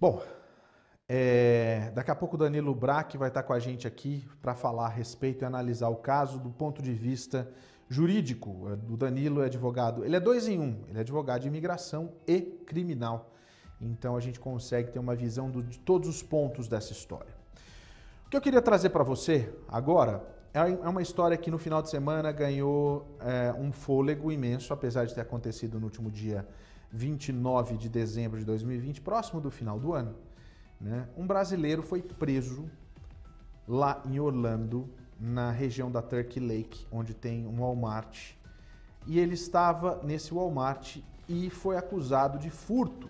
Bom, é, daqui a pouco o Danilo Brack vai estar com a gente aqui para falar a respeito e analisar o caso do ponto de vista jurídico. É, o Danilo é advogado, ele é dois em um, ele é advogado de imigração e criminal. Então a gente consegue ter uma visão do, de todos os pontos dessa história. O que eu queria trazer para você agora é, é uma história que no final de semana ganhou é, um fôlego imenso, apesar de ter acontecido no último dia 29 de dezembro de 2020, próximo do final do ano, né, um brasileiro foi preso lá em Orlando, na região da Turkey Lake, onde tem um Walmart. E ele estava nesse Walmart e foi acusado de furto.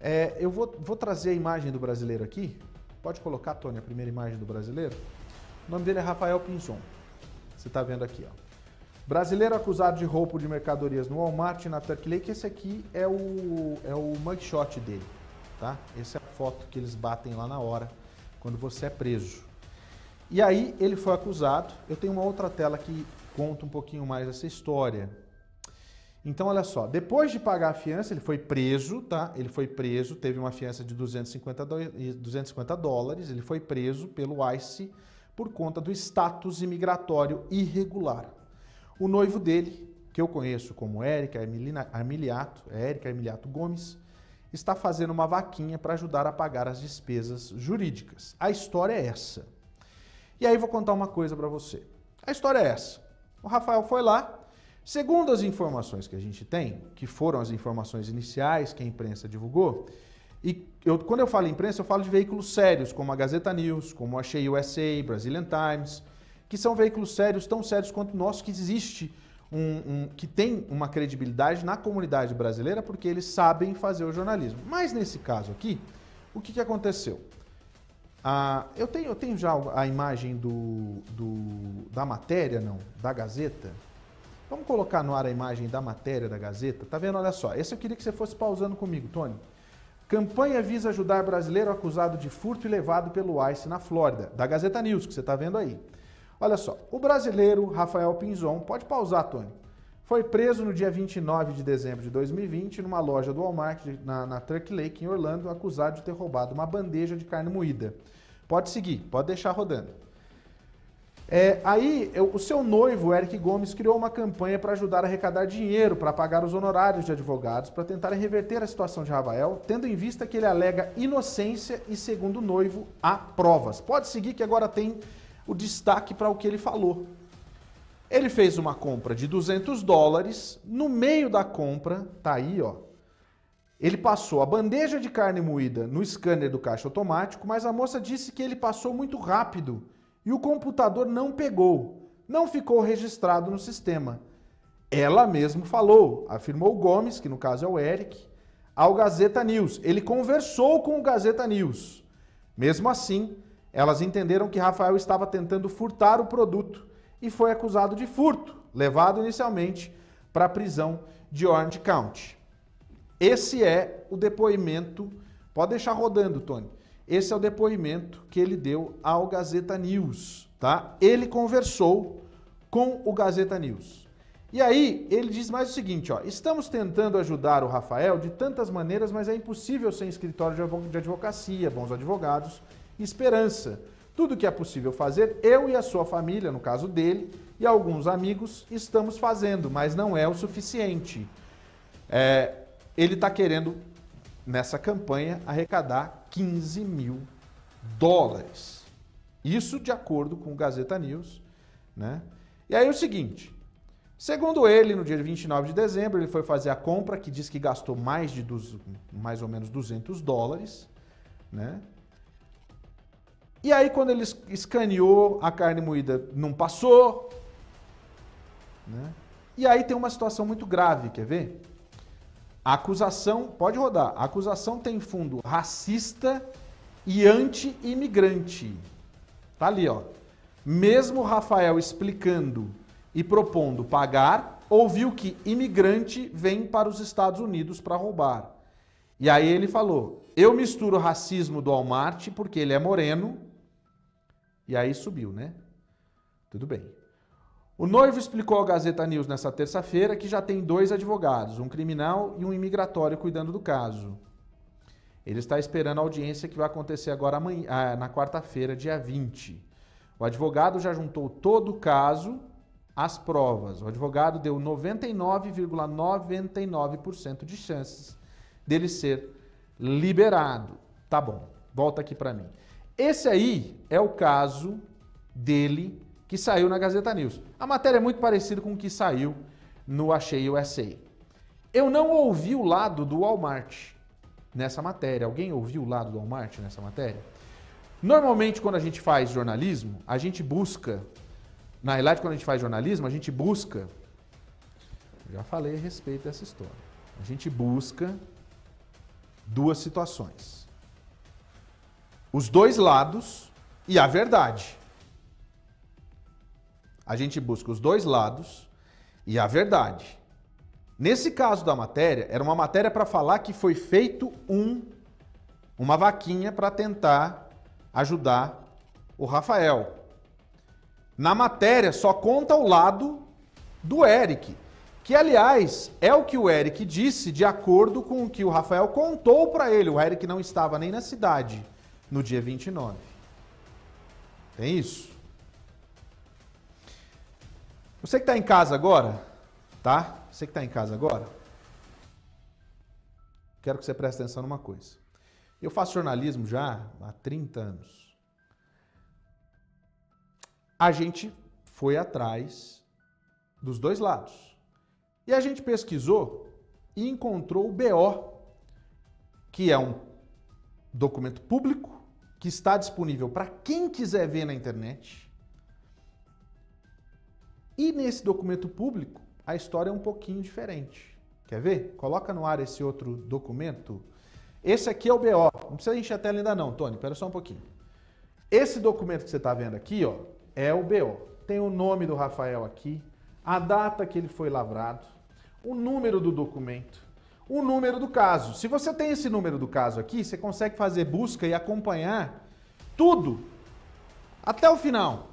É, eu vou, vou trazer a imagem do brasileiro aqui. Pode colocar, Tony, a primeira imagem do brasileiro. O nome dele é Rafael Pinzon. Você está vendo aqui, ó. Brasileiro acusado de roubo de mercadorias no Walmart e na Turkey Lake. Esse aqui é o, é o mugshot dele, tá? Essa é a foto que eles batem lá na hora, quando você é preso. E aí ele foi acusado. Eu tenho uma outra tela que conta um pouquinho mais essa história. Então, olha só, depois de pagar a fiança, ele foi preso, tá? Ele foi preso, teve uma fiança de 250, 250 dólares, ele foi preso pelo ICE por conta do status imigratório irregular o noivo dele, que eu conheço como Érica Armiliato, é Érica Armiliato Gomes, está fazendo uma vaquinha para ajudar a pagar as despesas jurídicas. A história é essa. E aí vou contar uma coisa para você. A história é essa. O Rafael foi lá, segundo as informações que a gente tem, que foram as informações iniciais que a imprensa divulgou, e eu, quando eu falo imprensa, eu falo de veículos sérios, como a Gazeta News, como a Cheia USA, Brazilian Times, que são veículos sérios, tão sérios quanto o nosso, que existe um, um, que tem uma credibilidade na comunidade brasileira porque eles sabem fazer o jornalismo. Mas nesse caso aqui, o que, que aconteceu? Ah, eu, tenho, eu tenho já a imagem do, do, da matéria, não, da Gazeta. Vamos colocar no ar a imagem da matéria da Gazeta. Tá vendo? Olha só. Esse eu queria que você fosse pausando comigo, Tony. Campanha visa ajudar brasileiro acusado de furto e levado pelo ICE na Flórida. Da Gazeta News, que você está vendo aí. Olha só, o brasileiro Rafael Pinzon, pode pausar, Tony, foi preso no dia 29 de dezembro de 2020 numa loja do Walmart na, na Truck Lake, em Orlando, acusado de ter roubado uma bandeja de carne moída. Pode seguir, pode deixar rodando. É, aí, o seu noivo, Eric Gomes, criou uma campanha para ajudar a arrecadar dinheiro para pagar os honorários de advogados para tentar reverter a situação de Rafael, tendo em vista que ele alega inocência e, segundo o noivo, há provas. Pode seguir que agora tem o destaque para o que ele falou. Ele fez uma compra de 200 dólares, no meio da compra, tá aí, ó. Ele passou a bandeja de carne moída no scanner do caixa automático, mas a moça disse que ele passou muito rápido e o computador não pegou, não ficou registrado no sistema. Ela mesmo falou, afirmou Gomes, que no caso é o Eric, ao Gazeta News. Ele conversou com o Gazeta News. Mesmo assim, elas entenderam que Rafael estava tentando furtar o produto e foi acusado de furto, levado inicialmente para a prisão de Orange County. Esse é o depoimento, pode deixar rodando, Tony. Esse é o depoimento que ele deu ao Gazeta News, tá? Ele conversou com o Gazeta News. E aí, ele diz mais o seguinte, ó: "Estamos tentando ajudar o Rafael de tantas maneiras, mas é impossível sem escritório de advocacia, bons advogados esperança. Tudo que é possível fazer, eu e a sua família, no caso dele, e alguns amigos, estamos fazendo, mas não é o suficiente. É, ele está querendo, nessa campanha, arrecadar 15 mil dólares. Isso de acordo com o Gazeta News. Né? E aí é o seguinte: segundo ele, no dia 29 de dezembro, ele foi fazer a compra que diz que gastou mais de dos, mais ou menos 200 dólares. Né? E aí, quando ele escaneou, a carne moída não passou. Né? E aí tem uma situação muito grave, quer ver? A acusação, pode rodar, a acusação tem fundo racista e anti-imigrante. Tá ali, ó. Mesmo Rafael explicando e propondo pagar, ouviu que imigrante vem para os Estados Unidos para roubar. E aí ele falou: eu misturo racismo do Walmart porque ele é moreno e aí subiu, né? Tudo bem. O noivo explicou ao Gazeta News nessa terça-feira que já tem dois advogados, um criminal e um imigratório, cuidando do caso. Ele está esperando a audiência que vai acontecer agora amanhã, ah, na quarta-feira, dia 20. O advogado já juntou todo o caso, as provas. O advogado deu 99,99% ,99 de chances dele ser liberado. Tá bom, volta aqui para mim. Esse aí é o caso dele que saiu na Gazeta News. A matéria é muito parecida com o que saiu no Achei USA. Eu não ouvi o lado do Walmart nessa matéria. Alguém ouviu o lado do Walmart nessa matéria? Normalmente, quando a gente faz jornalismo, a gente busca. Na realidade, quando a gente faz jornalismo, a gente busca. Já falei a respeito dessa história. A gente busca duas situações os dois lados e a verdade. A gente busca os dois lados e a verdade. Nesse caso da matéria, era uma matéria para falar que foi feito um uma vaquinha para tentar ajudar o Rafael. Na matéria só conta o lado do Eric, que aliás é o que o Eric disse de acordo com o que o Rafael contou para ele. O Eric não estava nem na cidade no dia 29. Tem isso? Você que está em casa agora, tá? Você que está em casa agora, quero que você preste atenção numa coisa. Eu faço jornalismo já há 30 anos. A gente foi atrás dos dois lados. E a gente pesquisou e encontrou o BO, que é um documento público que está disponível para quem quiser ver na internet. E nesse documento público, a história é um pouquinho diferente. Quer ver? Coloca no ar esse outro documento. Esse aqui é o BO. Não precisa encher a tela ainda não, Tony. Espera só um pouquinho. Esse documento que você está vendo aqui ó, é o BO. Tem o nome do Rafael aqui, a data que ele foi lavrado, o número do documento, o número do caso. Se você tem esse número do caso aqui, você consegue fazer busca e acompanhar tudo até o final.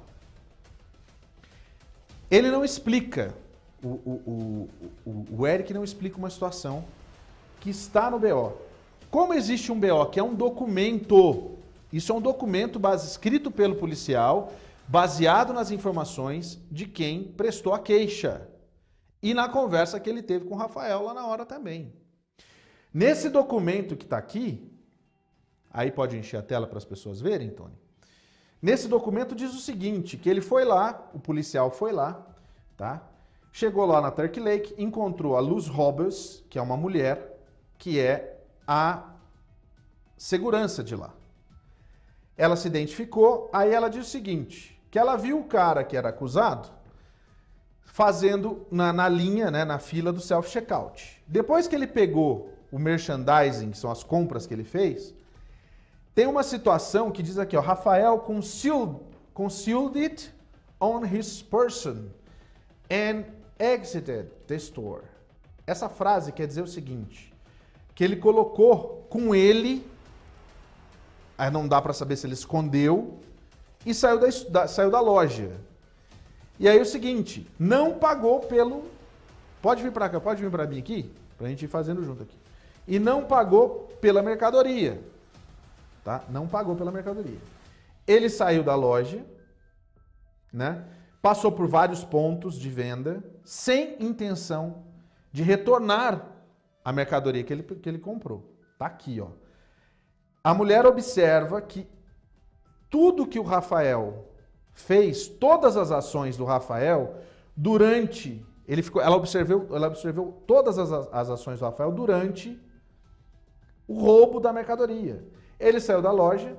Ele não explica, o, o, o, o Eric não explica uma situação que está no BO. Como existe um BO que é um documento, isso é um documento base, escrito pelo policial, baseado nas informações de quem prestou a queixa. E na conversa que ele teve com o Rafael lá na hora também. Nesse documento que está aqui, aí pode encher a tela para as pessoas verem, Tony. Nesse documento diz o seguinte, que ele foi lá, o policial foi lá, tá? Chegou lá na Turk Lake, encontrou a Luz Roberts, que é uma mulher, que é a segurança de lá. Ela se identificou, aí ela diz o seguinte, que ela viu o cara que era acusado fazendo na, na linha, né, na fila do self-checkout. Depois que ele pegou o merchandising, que são as compras que ele fez, tem uma situação que diz aqui, ó, Rafael concealed, concealed it on his person and exited the store. Essa frase quer dizer o seguinte, que ele colocou com ele, aí não dá para saber se ele escondeu, e saiu da, da, saiu da loja. E aí é o seguinte, não pagou pelo... Pode vir para cá, pode vir para mim aqui, para a gente ir fazendo junto aqui e não pagou pela mercadoria. Tá? Não pagou pela mercadoria. Ele saiu da loja, né? Passou por vários pontos de venda sem intenção de retornar a mercadoria que ele, que ele comprou. Tá aqui, ó. A mulher observa que tudo que o Rafael fez, todas as ações do Rafael durante, ele ficou, ela observou, ela observou todas as, as ações do Rafael durante o roubo da mercadoria. Ele saiu da loja,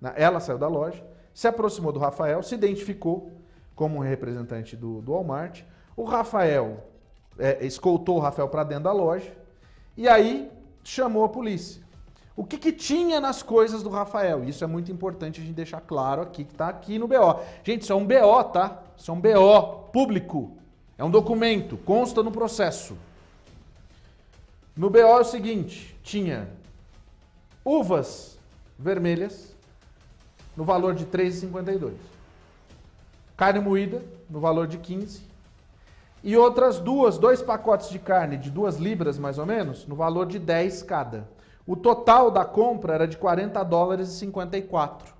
né, ela saiu da loja, se aproximou do Rafael, se identificou como representante do, do Walmart. O Rafael é, escoltou o Rafael para dentro da loja e aí chamou a polícia. O que, que, tinha nas coisas do Rafael? Isso é muito importante a gente deixar claro aqui, que está aqui no BO. Gente, isso é um BO, tá? Isso é um BO público. É um documento, consta no processo. No BO é o seguinte: tinha uvas vermelhas no valor de 3,52. Carne moída no valor de 15 e outras duas, dois pacotes de carne de duas libras mais ou menos, no valor de 10 cada. O total da compra era de 40 dólares e 54.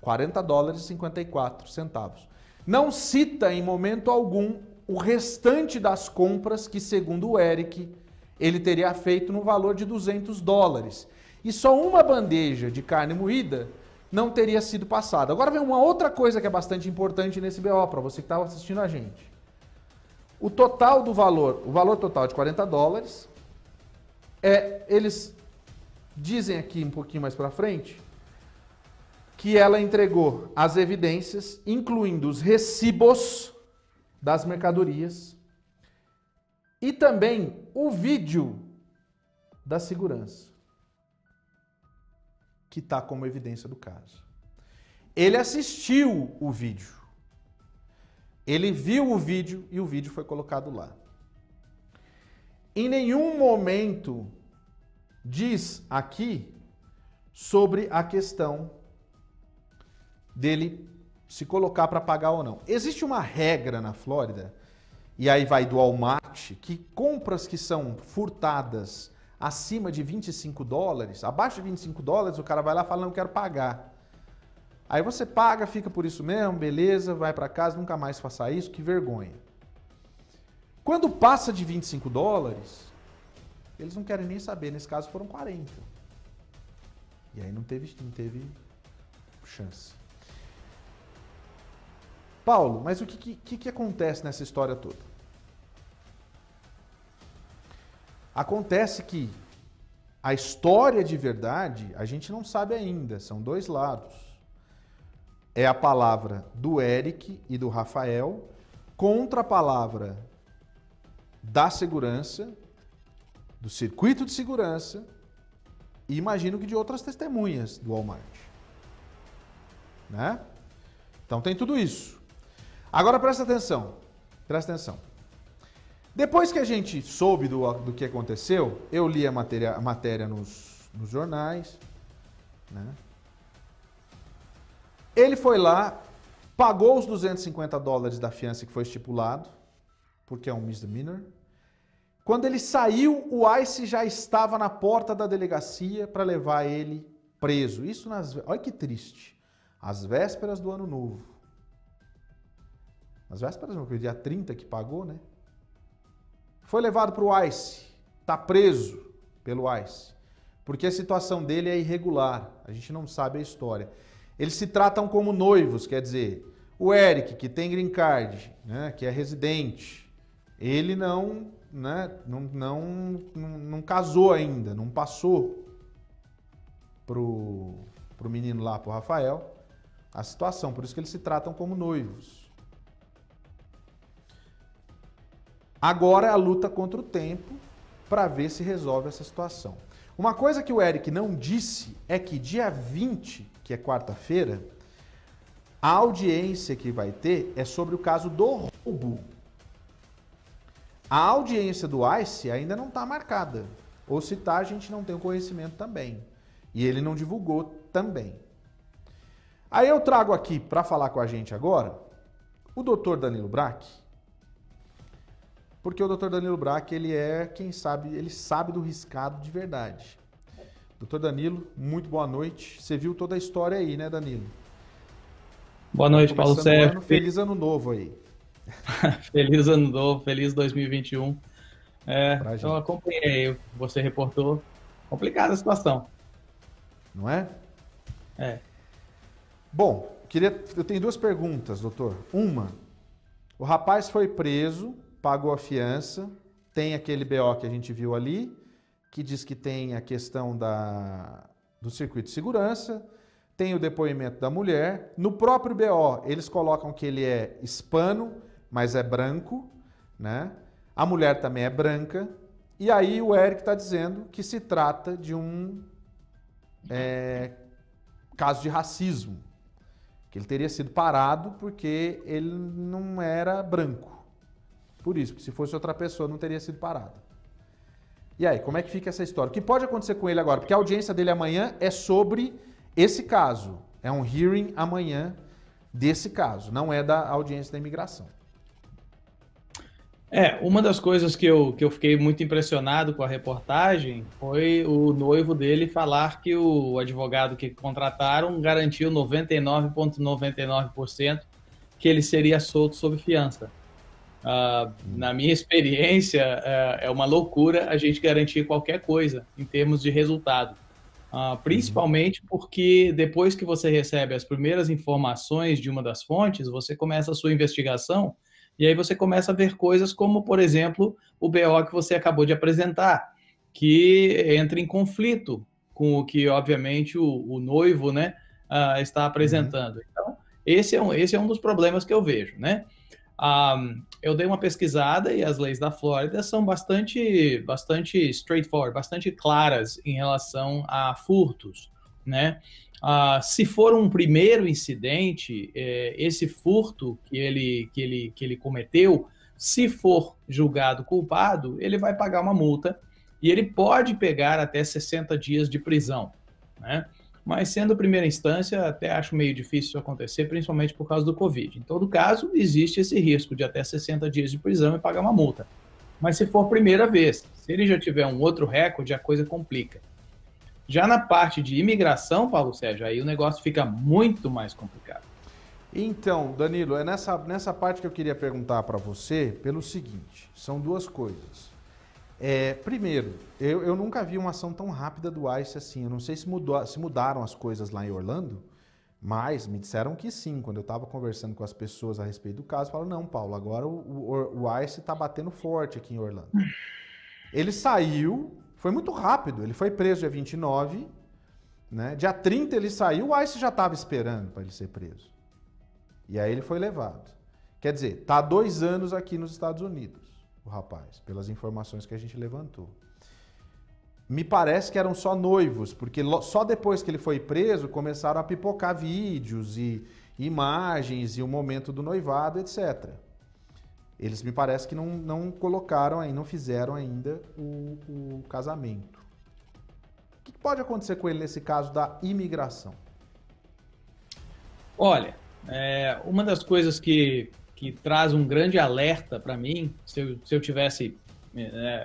40 dólares e 54 centavos. Não cita em momento algum o restante das compras que, segundo o Eric, ele teria feito no valor de 200 dólares. E só uma bandeja de carne moída não teria sido passada. Agora vem uma outra coisa que é bastante importante nesse BO para você que estava tá assistindo a gente. O total do valor, o valor total de 40 dólares, é, eles dizem aqui um pouquinho mais para frente que ela entregou as evidências, incluindo os recibos das mercadorias e também o vídeo da segurança, que está como evidência do caso. Ele assistiu o vídeo, ele viu o vídeo e o vídeo foi colocado lá. Em nenhum momento diz aqui sobre a questão dele se colocar para pagar ou não. Existe uma regra na Flórida e aí vai do Walmart, que compras que são furtadas acima de 25 dólares, abaixo de 25 dólares, o cara vai lá e fala, não quero pagar. Aí você paga, fica por isso mesmo, beleza, vai para casa, nunca mais faça isso, que vergonha. Quando passa de 25 dólares, eles não querem nem saber, nesse caso foram 40. E aí não teve, não teve chance. Paulo, mas o que, que, que acontece nessa história toda? Acontece que a história de verdade a gente não sabe ainda, são dois lados. É a palavra do Eric e do Rafael contra a palavra da segurança, do circuito de segurança e imagino que de outras testemunhas do Walmart. Né? Então tem tudo isso. Agora presta atenção, presta atenção. Depois que a gente soube do, do que aconteceu, eu li a matéria, a matéria nos, nos jornais, né? Ele foi lá, pagou os 250 dólares da fiança que foi estipulado, porque é um misdemeanor. Quando ele saiu, o ICE já estava na porta da delegacia para levar ele preso. Isso nas, olha que triste. as vésperas do ano novo. Nas vésperas, não, foi o dia 30 que pagou, né? Foi levado para o ICE, está preso pelo ICE, porque a situação dele é irregular, a gente não sabe a história. Eles se tratam como noivos, quer dizer, o Eric, que tem green card, né, que é residente, ele não, né, não, não, não, não casou ainda, não passou pro, pro menino lá, pro Rafael, a situação. Por isso que eles se tratam como noivos. Agora é a luta contra o tempo para ver se resolve essa situação. Uma coisa que o Eric não disse é que dia 20, que é quarta-feira, a audiência que vai ter é sobre o caso do roubo. A audiência do ICE ainda não está marcada. Ou se está, a gente não tem conhecimento também. E ele não divulgou também. Aí eu trago aqui para falar com a gente agora o doutor Danilo Brack, porque o Dr. Danilo Brack, ele é quem sabe, ele sabe do riscado de verdade. Doutor Danilo, muito boa noite. Você viu toda a história aí, né, Danilo? Boa noite, Paulo Sérgio. feliz ano novo aí. feliz ano novo, feliz 2021. É, então acompanhei, você reportou. Complicada a situação. Não é? É. Bom, queria, eu tenho duas perguntas, doutor. Uma, o rapaz foi preso pagou a fiança, tem aquele BO que a gente viu ali, que diz que tem a questão da, do circuito de segurança, tem o depoimento da mulher. No próprio BO, eles colocam que ele é hispano, mas é branco, né? A mulher também é branca. E aí o Eric está dizendo que se trata de um é, caso de racismo, que ele teria sido parado porque ele não era branco. Por isso, porque se fosse outra pessoa, não teria sido parado. E aí, como é que fica essa história? O que pode acontecer com ele agora? Porque a audiência dele amanhã é sobre esse caso. É um hearing amanhã desse caso, não é da audiência da imigração. É, uma das coisas que eu, que eu fiquei muito impressionado com a reportagem foi o noivo dele falar que o advogado que contrataram garantiu 99,99% ,99 que ele seria solto sob fiança. Uh, na minha experiência, uh, é uma loucura a gente garantir qualquer coisa em termos de resultado. Uh, principalmente porque depois que você recebe as primeiras informações de uma das fontes, você começa a sua investigação e aí você começa a ver coisas como, por exemplo, o BO que você acabou de apresentar, que entra em conflito com o que, obviamente, o, o noivo né, ah, está apresentando. Uhum. Então, esse é, um, esse é um dos problemas que eu vejo, né? Um, eu dei uma pesquisada e as leis da Flórida são bastante, bastante straightforward, bastante claras em relação a furtos, né? Uh, se for um primeiro incidente, eh, esse furto que ele, que, ele, que ele cometeu, se for julgado culpado, ele vai pagar uma multa e ele pode pegar até 60 dias de prisão. Né? Mas sendo primeira instância, até acho meio difícil isso acontecer, principalmente por causa do Covid. Em todo caso, existe esse risco de até 60 dias de prisão e pagar uma multa. Mas se for primeira vez, se ele já tiver um outro recorde, a coisa complica. Já na parte de imigração, Paulo Sérgio, aí o negócio fica muito mais complicado. Então, Danilo, é nessa, nessa parte que eu queria perguntar para você pelo seguinte: são duas coisas. É, primeiro, eu, eu, nunca vi uma ação tão rápida do ICE assim. Eu não sei se, mudou, se mudaram as coisas lá em Orlando, mas me disseram que sim. Quando eu estava conversando com as pessoas a respeito do caso, falaram: não, Paulo, agora o, o, o ICE está batendo forte aqui em Orlando. Ele saiu, foi muito rápido. Ele foi preso dia 29, né? dia 30 ele saiu, o ICE já estava esperando para ele ser preso. E aí ele foi levado. Quer dizer, tá dois anos aqui nos Estados Unidos o rapaz, pelas informações que a gente levantou. Me parece que eram só noivos, porque só depois que ele foi preso começaram a pipocar vídeos e imagens e o momento do noivado, etc. Eles me parece que não, não colocaram aí, não fizeram ainda o, o casamento. O que pode acontecer com ele nesse caso da imigração? Olha, é, uma das coisas que que traz um grande alerta para mim, se eu, se eu tivesse né,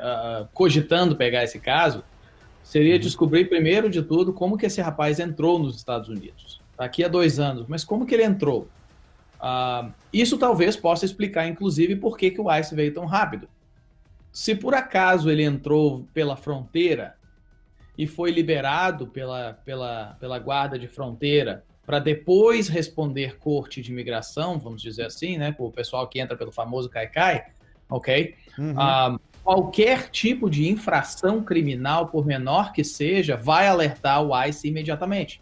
cogitando pegar esse caso, seria uhum. descobrir primeiro de tudo como que esse rapaz entrou nos Estados Unidos. Aqui há dois anos, mas como que ele entrou? Uh, isso talvez possa explicar, inclusive, por que, que o ICE veio tão rápido. Se por acaso ele entrou pela fronteira e foi liberado pela, pela, pela guarda de fronteira para depois responder corte de imigração, vamos dizer assim, né? O pessoal que entra pelo famoso CAICAI, ok? Uhum. Ah, qualquer tipo de infração criminal, por menor que seja, vai alertar o ICE imediatamente.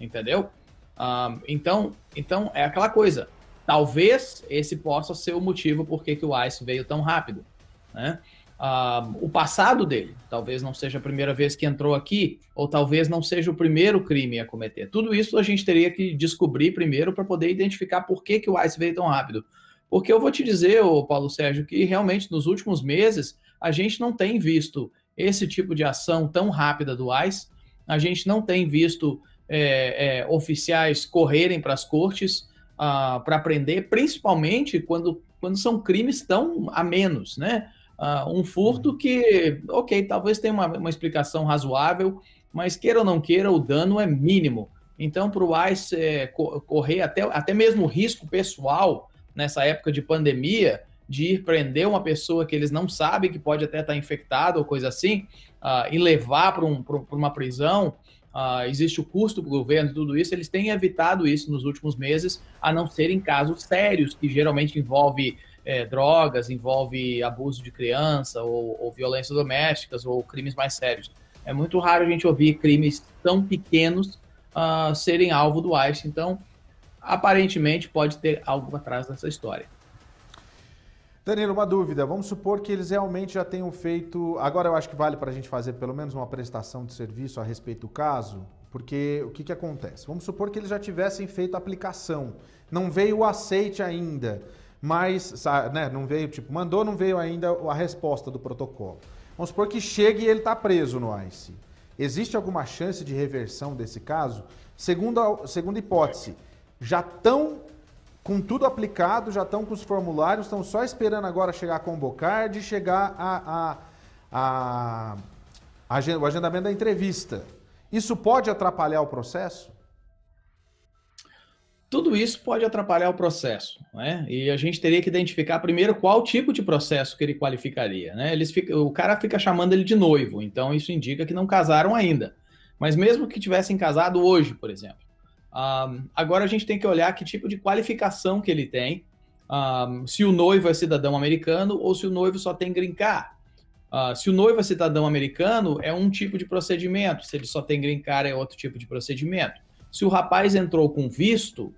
Entendeu? Ah, então, então, é aquela coisa. Talvez esse possa ser o motivo por que o ICE veio tão rápido. Né? uh, o passado dele. Talvez não seja a primeira vez que entrou aqui, ou talvez não seja o primeiro crime a cometer. Tudo isso a gente teria que descobrir primeiro para poder identificar por que, que o Ice veio tão rápido. Porque eu vou te dizer, ô Paulo Sérgio, que realmente nos últimos meses a gente não tem visto esse tipo de ação tão rápida do ICE, a gente não tem visto é, é, oficiais correrem para as cortes uh, ah, para prender, principalmente quando, quando são crimes tão a menos, né? uh, um furto que, ok, talvez tenha uma, uma, explicação razoável, mas queira ou não queira, o dano é mínimo. Então, para o ICE é, correr até, até mesmo risco pessoal nessa época de pandemia, de ir prender uma pessoa que eles não sabem que pode até estar tá infectada ou coisa assim, uh, e levar para um, uma prisão, uh, existe o custo para o governo, tudo isso, eles têm evitado isso nos últimos meses, a não ser em casos sérios, que geralmente envolve é, drogas, envolve abuso de criança ou, ou violências domésticas ou crimes mais sérios. É muito raro a gente ouvir crimes tão pequenos uh, serem alvo do ICE, então aparentemente pode ter algo atrás dessa história. Danilo, uma dúvida. Vamos supor que eles realmente já tenham feito. Agora eu acho que vale para a gente fazer pelo menos uma prestação de serviço a respeito do caso, porque o que, que acontece? Vamos supor que eles já tivessem feito a aplicação, não veio o aceite ainda mas né, não veio, tipo, mandou, não veio ainda a resposta do protocolo. Vamos supor que chegue e ele está preso no ICE. Existe alguma chance de reversão desse caso? Segunda, segunda hipótese, já estão com tudo aplicado, já estão com os formulários, estão só esperando agora chegar a convocar e chegar a, a, a, a, o agendamento da entrevista. Isso pode atrapalhar o processo? Tudo isso pode atrapalhar o processo, né? E a gente teria que identificar primeiro qual tipo de processo que ele qualificaria, né? Eles fica, o cara fica chamando ele de noivo, então isso indica que não casaram ainda. Mas mesmo que tivessem casado hoje, por exemplo, um, agora a gente tem que olhar que tipo de qualificação que ele tem, um, se o noivo é cidadão americano ou se o noivo só tem green card. Uh, se o noivo é cidadão americano, é um tipo de procedimento, se ele só tem green card, é outro tipo de procedimento. Se o rapaz entrou com visto,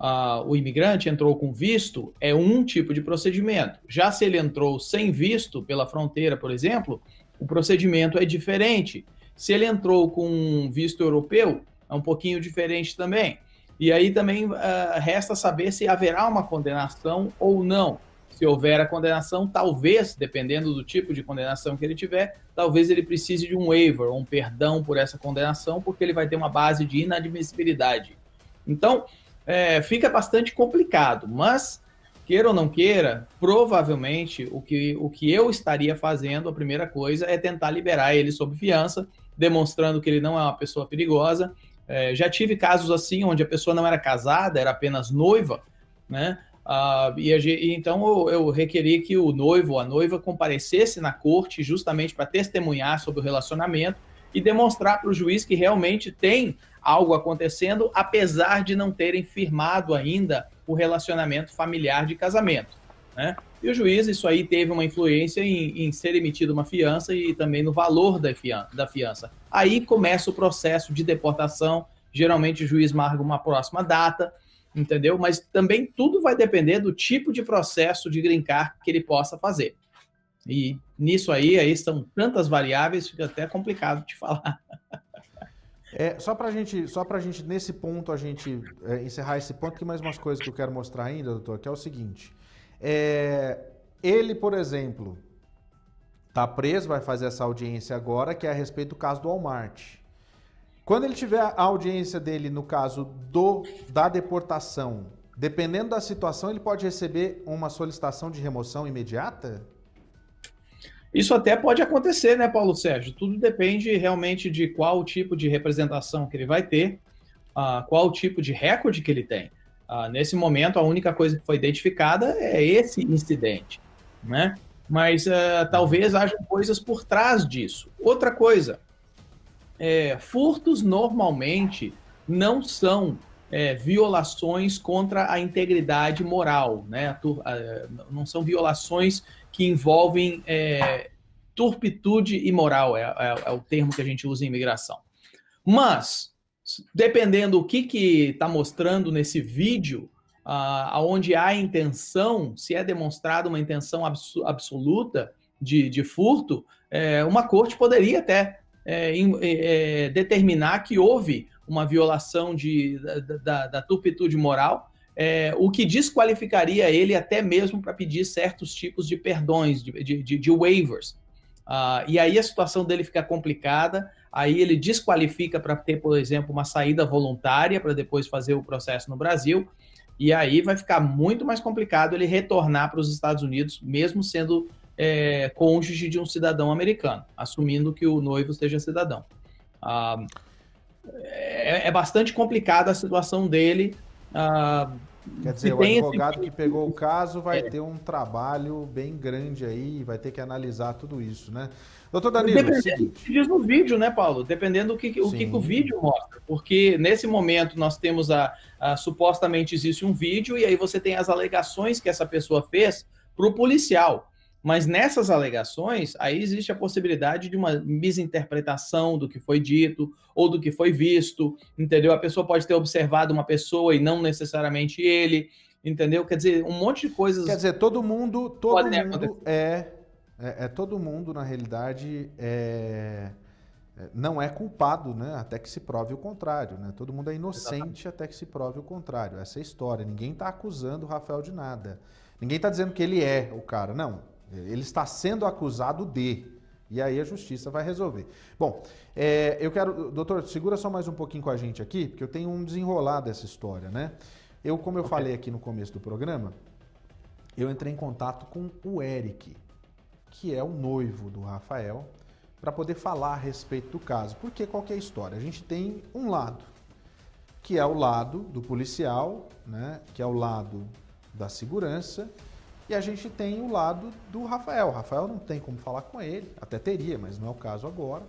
uh, o imigrante entrou com visto, é um tipo de procedimento. Já se ele entrou sem visto pela fronteira, por exemplo, o procedimento é diferente. Se ele entrou com visto europeu, é um pouquinho diferente também. E aí também uh, resta saber se haverá uma condenação ou não se houver a condenação, talvez, dependendo do tipo de condenação que ele tiver, talvez ele precise de um waiver, um perdão por essa condenação, porque ele vai ter uma base de inadmissibilidade. Então, é, fica bastante complicado, mas queira ou não queira, provavelmente o que, o que eu estaria fazendo, a primeira coisa, é tentar liberar ele sob fiança, demonstrando que ele não é uma pessoa perigosa. É, já tive casos assim onde a pessoa não era casada, era apenas noiva, né? Uh, e, então eu, eu, requeri que o noivo ou a noiva comparecesse na corte justamente para testemunhar sobre o relacionamento e demonstrar para o juiz que realmente tem algo acontecendo, apesar de não terem firmado ainda o relacionamento familiar de casamento. Né? E o juiz, isso aí teve uma influência em, em ser emitida uma fiança e também no valor da, fian da fiança. Aí começa o processo de deportação. Geralmente o juiz marca uma próxima data, entendeu? Mas também tudo vai depender do tipo de processo de green card que ele possa fazer. E nisso aí, aí são tantas variáveis, fica até complicado de falar. É, só para gente, só pra gente, nesse ponto, a gente é, encerrar esse ponto, que mais umas coisas que eu quero mostrar ainda, doutor, que é o seguinte. É, ele, por exemplo, tá preso, vai fazer essa audiência agora, que é a respeito do caso do Walmart. Quando ele tiver a audiência dele no caso do da deportação, dependendo da situação, ele pode receber uma solicitação de remoção imediata? Isso até pode acontecer, né, Paulo Sérgio? Tudo depende realmente de qual tipo de representação que ele vai ter, uh, qual tipo de recorde que ele tem. Uh, nesse momento, a única coisa que foi identificada é esse incidente, né? Mas uh, talvez haja coisas por trás disso. Outra coisa, é, furtos normalmente não são é, violações contra a integridade moral, né? não são violações que envolvem é, turpitude imoral, é, é, é, o termo que a gente usa em imigração. Mas, dependendo do que está mostrando nesse vídeo, ah, onde há intenção, se é demonstrada uma intenção abs absoluta de, de furto, é, uma corte poderia até é, é, é, determinar que houve uma violação de, da, da, da turpitude moral, é, o que desqualificaria ele até mesmo para pedir certos tipos de perdões, de, de, de waivers. Uh, e aí a situação dele fica complicada, aí ele desqualifica para ter, por exemplo, uma saída voluntária para depois fazer o processo no Brasil, e aí vai ficar muito mais complicado ele retornar para os Estados Unidos, mesmo sendo é, cônjuge de um cidadão americano, assumindo que o noivo seja cidadão. Ah, é, é, bastante complicada a situação dele. Ah, Quer dizer, o advogado esse... que pegou o caso vai é. ter um trabalho bem grande aí, vai ter que analisar tudo isso, né? Doutor Danilo, Dependendo é do que diz no vídeo, né, Paulo? Dependendo do que o, que, o vídeo mostra. Porque nesse momento nós temos a, a, Supostamente existe um vídeo, e aí você tem as alegações que essa pessoa fez para o policial. Mas nessas alegações, aí existe a possibilidade de uma misinterpretação do que foi dito ou do que foi visto, entendeu? A pessoa pode ter observado uma pessoa e não necessariamente ele, entendeu? Quer dizer, um monte de coisas. Quer dizer, todo mundo, todo mundo é, é, é todo mundo na realidade é, é, não é culpado, né? Até que se prove o contrário, né? Todo mundo é inocente Exatamente. até que se prove o contrário. Essa é a história. Ninguém está acusando o Rafael de nada. Ninguém está dizendo que ele é o cara. Não, ele está sendo acusado de. E aí a justiça vai resolver. Bom, é, eu quero. Doutor, segura só mais um pouquinho com a gente aqui, porque eu tenho um desenrolar dessa história, né? Eu, como eu okay. falei aqui no começo do programa, eu entrei em contato com o Eric, que é o noivo do Rafael, para poder falar a respeito do caso. Porque qual que é a história? A gente tem um lado, que é o lado do policial, né? Que é o lado da segurança e a gente tem o lado do Rafael. O Rafael não tem como falar com ele, até teria, mas não é o caso agora.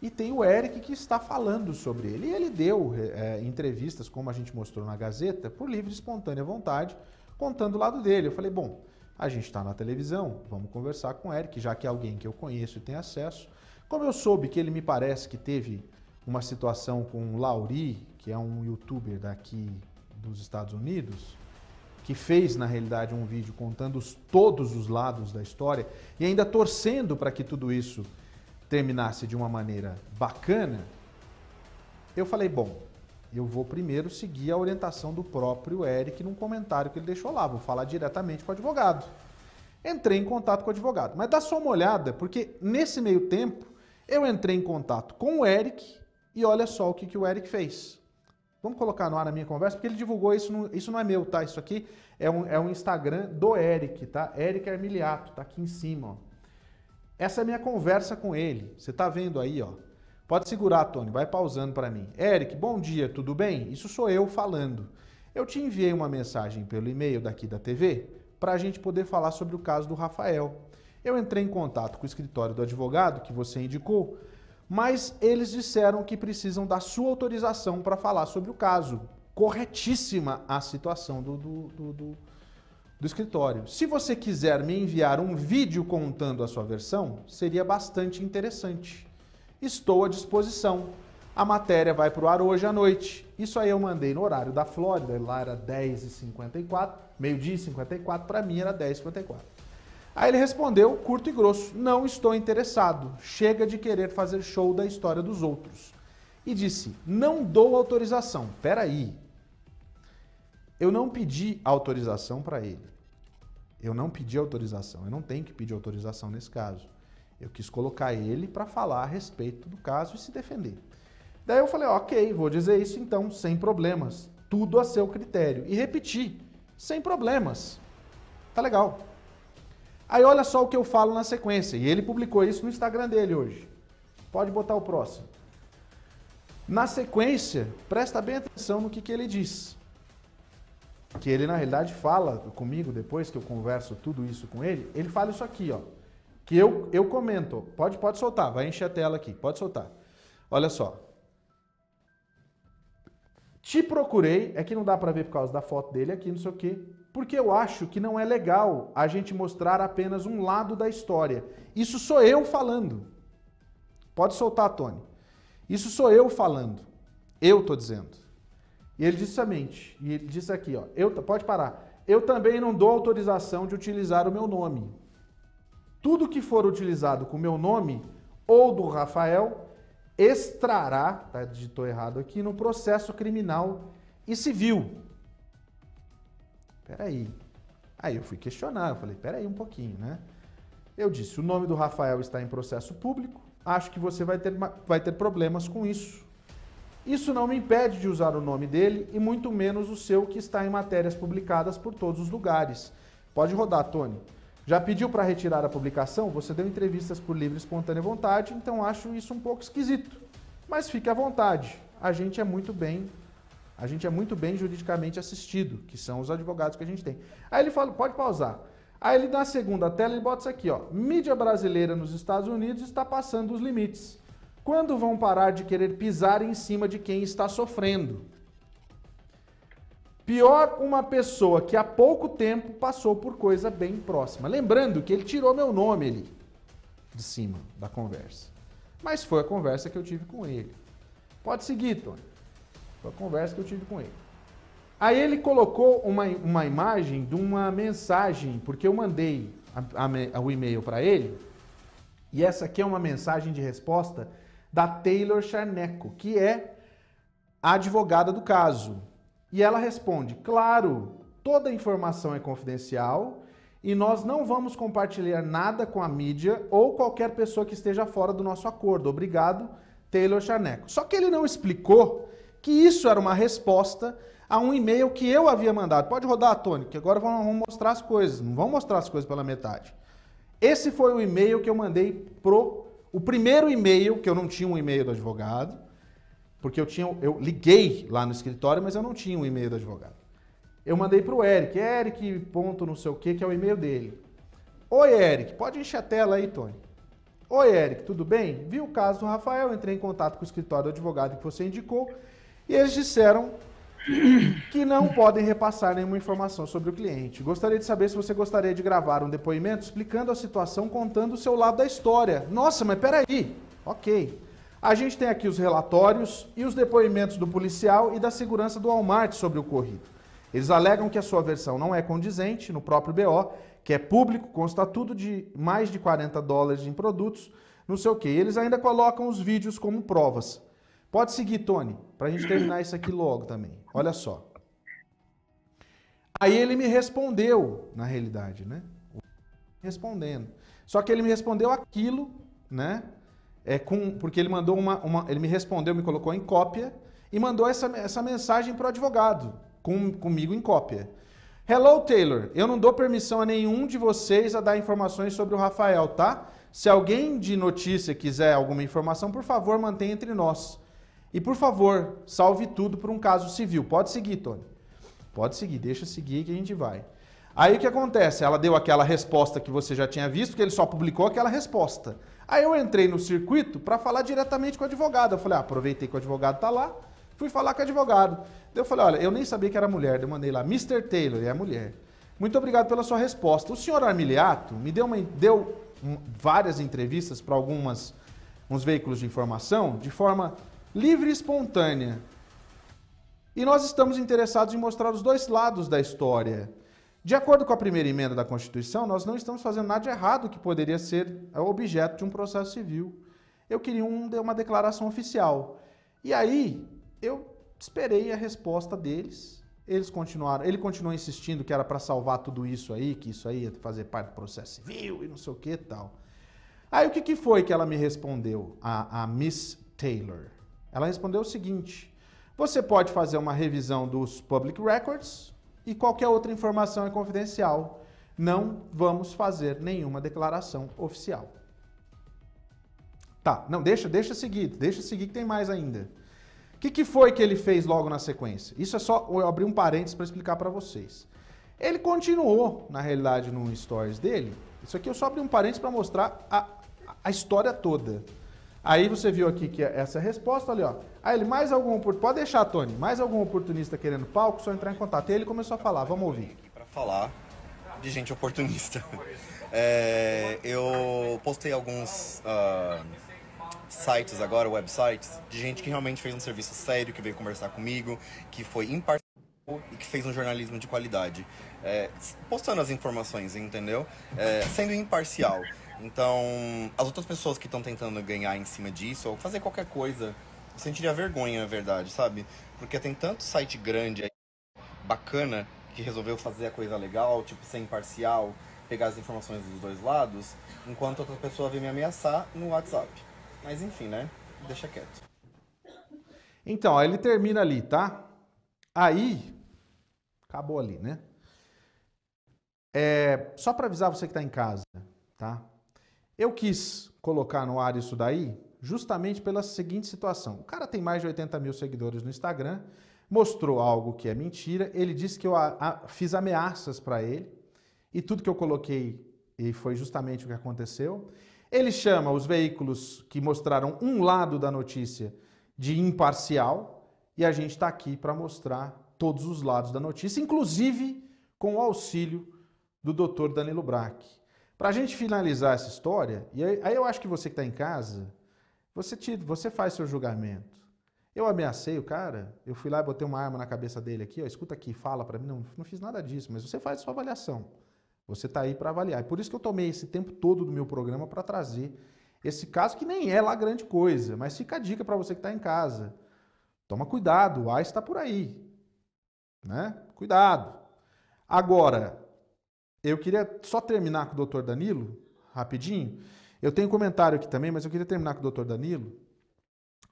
E tem o Eric que está falando sobre ele. E ele deu é, entrevistas, como a gente mostrou na Gazeta, por livre e espontânea vontade, contando o lado dele. Eu falei, bom, a gente está na televisão, vamos conversar com o Eric, já que é alguém que eu conheço e tem acesso. Como eu soube que ele me parece que teve uma situação com o Lauri, que é um youtuber daqui dos Estados Unidos, que fez na realidade um vídeo contando os, todos os lados da história e ainda torcendo para que tudo isso terminasse de uma maneira bacana, eu falei, bom, eu vou primeiro seguir a orientação do próprio Eric num comentário que ele deixou lá, vou falar diretamente com o advogado. Entrei em contato com o advogado, mas dá só uma olhada, porque nesse meio tempo eu entrei em contato com o Eric e olha só o que, que o Eric fez. Vamos colocar no ar a minha conversa, porque ele divulgou isso, isso não é meu, tá? Isso aqui é um, é um Instagram do Eric, tá? Eric Armiliato, tá aqui em cima, ó. Essa é a minha conversa com ele. Você tá vendo aí, ó. Pode segurar, Tony, vai pausando para mim. Eric, bom dia, tudo bem? Isso sou eu falando. Eu te enviei uma mensagem pelo e-mail daqui da TV para a gente poder falar sobre o caso do Rafael. Eu entrei em contato com o escritório do advogado que você indicou mas eles disseram que precisam da sua autorização para falar sobre o caso. Corretíssima a situação do, do, do, do, do escritório. Se você quiser me enviar um vídeo contando a sua versão, seria bastante interessante. Estou à disposição. A matéria vai para o ar hoje à noite. Isso aí eu mandei no horário da Flórida, lá era 10h54, meio-dia e 54, para mim era 10h54. Aí ele respondeu, curto e grosso: Não estou interessado, chega de querer fazer show da história dos outros. E disse: Não dou autorização, peraí. Eu não pedi autorização para ele. Eu não pedi autorização, eu não tenho que pedir autorização nesse caso. Eu quis colocar ele para falar a respeito do caso e se defender. Daí eu falei: Ok, vou dizer isso então, sem problemas, tudo a seu critério. E repeti: Sem problemas. Tá legal. Aí olha só o que eu falo na sequência, e ele publicou isso no Instagram dele hoje. Pode botar o próximo. Na sequência, presta bem atenção no que, que ele diz. Que ele, na realidade, fala comigo, depois que eu converso tudo isso com ele, ele fala isso aqui, ó. Que eu, eu comento. Pode, pode soltar, vai encher a tela aqui, pode soltar. Olha só. Te procurei, é que não dá para ver por causa da foto dele aqui, não sei o quê porque eu acho que não é legal a gente mostrar apenas um lado da história. Isso sou eu falando. Pode soltar, Tony. Isso sou eu falando. Eu tô dizendo. E ele disse a mente, e ele disse aqui, ó, eu, pode parar. Eu também não dou autorização de utilizar o meu nome. Tudo que for utilizado com meu nome ou do Rafael extrará, tá, digitou errado aqui, no processo criminal e civil Peraí. Aí eu fui questionar, eu falei, peraí um pouquinho, né? Eu disse, o nome do Rafael está em processo público, acho que você vai ter, vai ter problemas com isso. Isso não me impede de usar o nome dele e muito menos o seu que está em matérias publicadas por todos os lugares. Pode rodar, Tony. Já pediu para retirar a publicação? Você deu entrevistas por livre e espontânea vontade, então acho isso um pouco esquisito. Mas fique à vontade, a gente é muito bem a gente é muito bem juridicamente assistido, que são os advogados que a gente tem. Aí ele fala, pode pausar. Aí ele na segunda tela ele bota isso aqui, ó. Mídia brasileira nos Estados Unidos está passando os limites. Quando vão parar de querer pisar em cima de quem está sofrendo? Pior uma pessoa que há pouco tempo passou por coisa bem próxima. Lembrando que ele tirou meu nome ali de cima da conversa. Mas foi a conversa que eu tive com ele. Pode seguir, Tony. Foi a conversa que eu tive com ele. Aí ele colocou uma, uma imagem de uma mensagem, porque eu mandei a, a, o e-mail para ele, e essa aqui é uma mensagem de resposta da Taylor Charneco, que é a advogada do caso. E ela responde: claro, toda a informação é confidencial e nós não vamos compartilhar nada com a mídia ou qualquer pessoa que esteja fora do nosso acordo. Obrigado, Taylor Charneco. Só que ele não explicou que isso era uma resposta a um e-mail que eu havia mandado. Pode rodar, Tony, que agora vamos mostrar as coisas. Não vamos mostrar as coisas pela metade. Esse foi o e-mail que eu mandei pro o primeiro e-mail, que eu não tinha um e-mail do advogado, porque eu tinha eu liguei lá no escritório, mas eu não tinha um e-mail do advogado. Eu mandei para o Eric, Eric ponto não sei o que, que é o e-mail dele. Oi, Eric, pode encher a tela aí, Tony. Oi, Eric, tudo bem? Vi o caso do Rafael, entrei em contato com o escritório do advogado que você indicou e eles disseram que não podem repassar nenhuma informação sobre o cliente. Gostaria de saber se você gostaria de gravar um depoimento explicando a situação, contando o seu lado da história. Nossa, mas peraí. Ok. A gente tem aqui os relatórios e os depoimentos do policial e da segurança do Walmart sobre o ocorrido. Eles alegam que a sua versão não é condizente no próprio BO, que é público, consta tudo de mais de 40 dólares em produtos, não sei o quê. Eles ainda colocam os vídeos como provas. Pode seguir, Tony, para a gente terminar isso aqui logo também. Olha só. Aí ele me respondeu, na realidade, né? Respondendo. Só que ele me respondeu aquilo, né? É com, porque ele mandou uma, uma Ele me respondeu, me colocou em cópia e mandou essa, essa mensagem para o advogado, com, comigo em cópia. Hello, Taylor. Eu não dou permissão a nenhum de vocês a dar informações sobre o Rafael, tá? Se alguém de notícia quiser alguma informação, por favor, mantenha entre nós. E por favor, salve tudo para um caso civil. Pode seguir, Tony. Pode seguir, deixa seguir que a gente vai. Aí o que acontece? Ela deu aquela resposta que você já tinha visto, que ele só publicou aquela resposta. Aí eu entrei no circuito para falar diretamente com o advogado. Eu falei, ah, aproveitei que o advogado tá lá, fui falar com o advogado. Daí eu falei, olha, eu nem sabia que era mulher. Eu mandei lá, Mr. Taylor, e é mulher. Muito obrigado pela sua resposta. O senhor Armiliato me deu, uma, deu várias entrevistas para algumas uns veículos de informação de forma livre e espontânea. E nós estamos interessados em mostrar os dois lados da história. De acordo com a primeira emenda da Constituição, nós não estamos fazendo nada de errado que poderia ser é, objeto de um processo civil. Eu queria um, uma declaração oficial. E aí, eu esperei a resposta deles. Eles continuaram, ele continuou insistindo que era para salvar tudo isso aí, que isso aí ia fazer parte do processo civil e não sei o que tal. Aí o que, que foi que ela me respondeu, a, a Miss Taylor? Ela respondeu o seguinte: você pode fazer uma revisão dos public records e qualquer outra informação é confidencial. Não vamos fazer nenhuma declaração oficial. Tá, não, deixa, deixa seguir, deixa seguir que tem mais ainda. O que, que foi que ele fez logo na sequência? Isso é só eu abrir um parênteses para explicar para vocês. Ele continuou, na realidade, no stories dele. Isso aqui eu só abri um parênteses para mostrar a, a história toda. Aí você viu aqui que essa resposta ali, ó. Aí ele, mais algum Pode deixar, Tony. Mais algum oportunista querendo palco, só entrar em contato. E ele começou a falar, vamos ouvir. Para falar de gente oportunista. É, eu postei alguns uh, sites agora, websites, de gente que realmente fez um serviço sério, que veio conversar comigo, que foi imparcial e que fez um jornalismo de qualidade. É, postando as informações, entendeu? É, sendo imparcial. Então, as outras pessoas que estão tentando ganhar em cima disso, ou fazer qualquer coisa, eu sentiria vergonha, na verdade, sabe? Porque tem tanto site grande aí, bacana, que resolveu fazer a coisa legal, tipo, ser imparcial, pegar as informações dos dois lados, enquanto outra pessoa vem me ameaçar no WhatsApp. Mas enfim, né? Deixa quieto. Então, ele termina ali, tá? Aí, acabou ali, né? É, só para avisar você que tá em casa, tá? Eu quis colocar no ar isso daí justamente pela seguinte situação. O cara tem mais de 80 mil seguidores no Instagram, mostrou algo que é mentira, ele disse que eu a, a, fiz ameaças para ele e tudo que eu coloquei e foi justamente o que aconteceu. Ele chama os veículos que mostraram um lado da notícia de imparcial e a gente está aqui para mostrar todos os lados da notícia, inclusive com o auxílio do Dr. Danilo Brack. Para a gente finalizar essa história, e aí, aí eu acho que você que está em casa, você, tira, você faz seu julgamento. Eu ameacei o cara, eu fui lá e botei uma arma na cabeça dele aqui, ó, escuta aqui, fala para mim, não, não fiz nada disso, mas você faz a sua avaliação. Você está aí para avaliar. E por isso que eu tomei esse tempo todo do meu programa para trazer esse caso, que nem é lá grande coisa, mas fica a dica para você que está em casa. Toma cuidado, o AIS está por aí. Né? Cuidado. Agora, eu queria só terminar com o doutor Danilo, rapidinho. Eu tenho comentário aqui também, mas eu queria terminar com o doutor Danilo.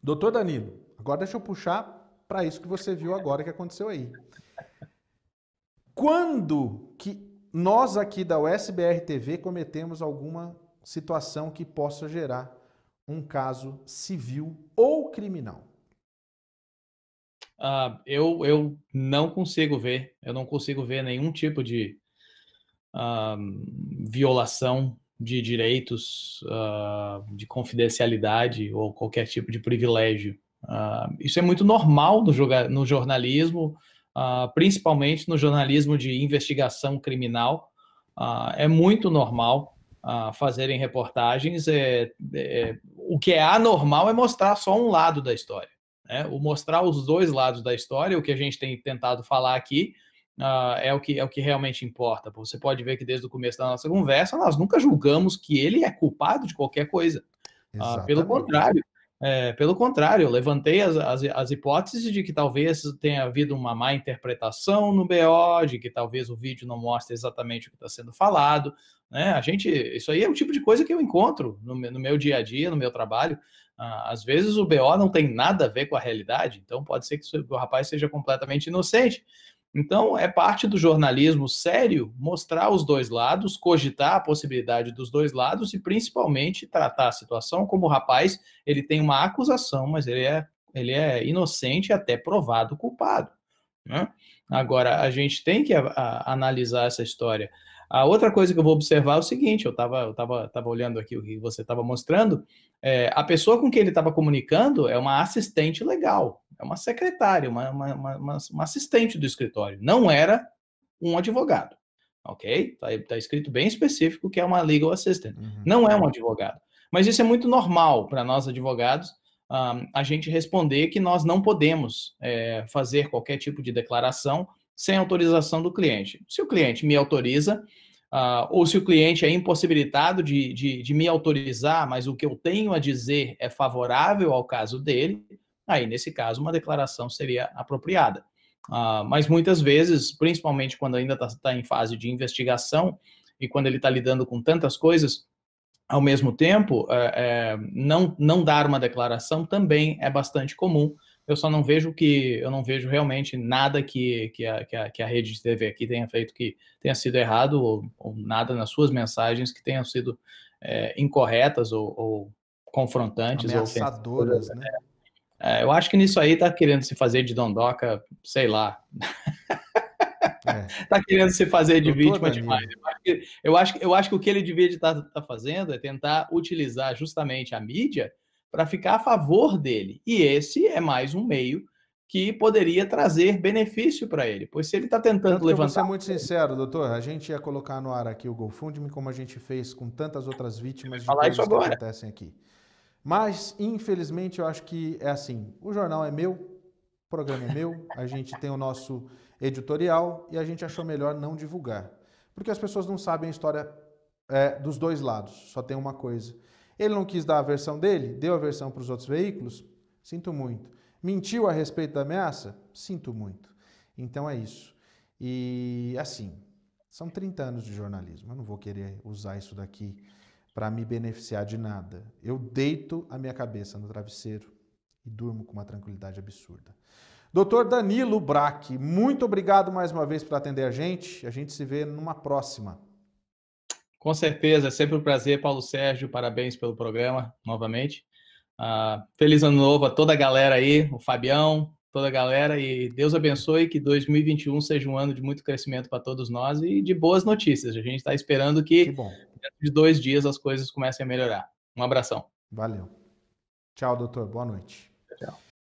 Doutor Danilo, agora deixa eu puxar para isso que você viu agora que aconteceu aí. Quando que nós aqui da USBR TV cometemos alguma situação que possa gerar um caso civil ou criminal? Uh, eu, eu não consigo ver, eu não consigo ver nenhum tipo de, violação de direitos, uh, de confidencialidade ou qualquer tipo de privilégio. Uh, isso é muito normal no, no jornalismo, principalmente no jornalismo de investigação criminal. é muito normal fazerem reportagens. É, é, o que é anormal é mostrar só um lado da história. Né? O mostrar os dois lados da história, o que a gente tem tentado falar aqui, uh, é, o que, é o que realmente importa. Você pode ver que desde o começo da nossa conversa, nós nunca julgamos que ele é culpado de qualquer coisa. Uh, pelo contrário, é, pelo contrário, eu levantei as, as, as, hipóteses de que talvez tenha havido uma má interpretação no BO, de que talvez o vídeo não mostre exatamente o que está sendo falado. Né? A gente, isso aí é o tipo de coisa que eu encontro no, no meu dia a dia, no meu trabalho. Ah, às vezes o BO não tem nada a ver com a realidade, então pode ser que o rapaz seja completamente inocente. Então, é parte do jornalismo sério mostrar os dois lados, cogitar a possibilidade dos dois lados e, principalmente, tratar a situação como o rapaz ele tem uma acusação, mas ele é, ele é inocente até provado culpado. Né? Agora, a gente tem que a, a, analisar essa história a outra coisa que eu vou observar é o seguinte: eu estava eu tava, tava olhando aqui o que você estava mostrando, é, a pessoa com quem ele estava comunicando é uma assistente legal, é uma secretária, uma, uma, uma, uma assistente do escritório, não era um advogado. Ok? Está tá escrito bem específico que é uma legal assistant, uhum. não é um advogado. Mas isso é muito normal para nós advogados, um, a gente responder que nós não podemos é, fazer qualquer tipo de declaração sem autorização do cliente. Se o cliente me autoriza, uh, ou se o cliente é impossibilitado de, de, de me autorizar, mas o que eu tenho a dizer é favorável ao caso dele, aí, nesse caso, uma declaração seria apropriada. Uh, mas muitas vezes, principalmente quando ainda está tá em fase de investigação e quando ele está lidando com tantas coisas ao mesmo tempo, é, é, não, não dar uma declaração também é bastante comum, eu só não vejo que eu não vejo realmente nada que, que, a, que, a, que a rede de TV aqui tenha feito que tenha sido errado ou, ou nada nas suas mensagens que tenham sido é, incorretas ou, ou confrontantes. Ameaçadoras, ou né? É, eu acho que nisso aí tá querendo se fazer de dondoca, sei lá. É. tá querendo se fazer de Doutor vítima Danilo. demais. Eu acho, que, eu acho, eu, acho, que o que ele devia estar tá, tá fazendo é tentar utilizar justamente a mídia para ficar a favor dele. E esse é mais um meio que poderia trazer benefício para ele, pois se ele está tentando levantar. Eu vou ser muito sincero, doutor. A gente ia colocar no ar aqui o GoFundMe, como a gente fez com tantas outras vítimas de falar coisas isso agora. que acontecem aqui. Mas, infelizmente, eu acho que é assim: o jornal é meu, o programa é meu, a gente tem o nosso editorial e a gente achou melhor não divulgar. Porque as pessoas não sabem a história é, dos dois lados, só tem uma coisa. Ele não quis dar a versão dele? Deu a versão para os outros veículos? Sinto muito. Mentiu a respeito da ameaça? Sinto muito. Então é isso. E assim, são 30 anos de jornalismo. Eu não vou querer usar isso daqui para me beneficiar de nada. Eu deito a minha cabeça no travesseiro e durmo com uma tranquilidade absurda. Doutor Danilo Braque, muito obrigado mais uma vez por atender a gente. A gente se vê numa próxima. Com certeza, é sempre um prazer, Paulo Sérgio. Parabéns pelo programa, novamente. Ah, feliz ano novo a toda a galera aí, o Fabião, toda a galera. E Deus abençoe que 2021 seja um ano de muito crescimento para todos nós e de boas notícias. A gente está esperando que, que dentro de dois dias as coisas comecem a melhorar. Um abração. Valeu. Tchau, doutor. Boa noite. Tchau.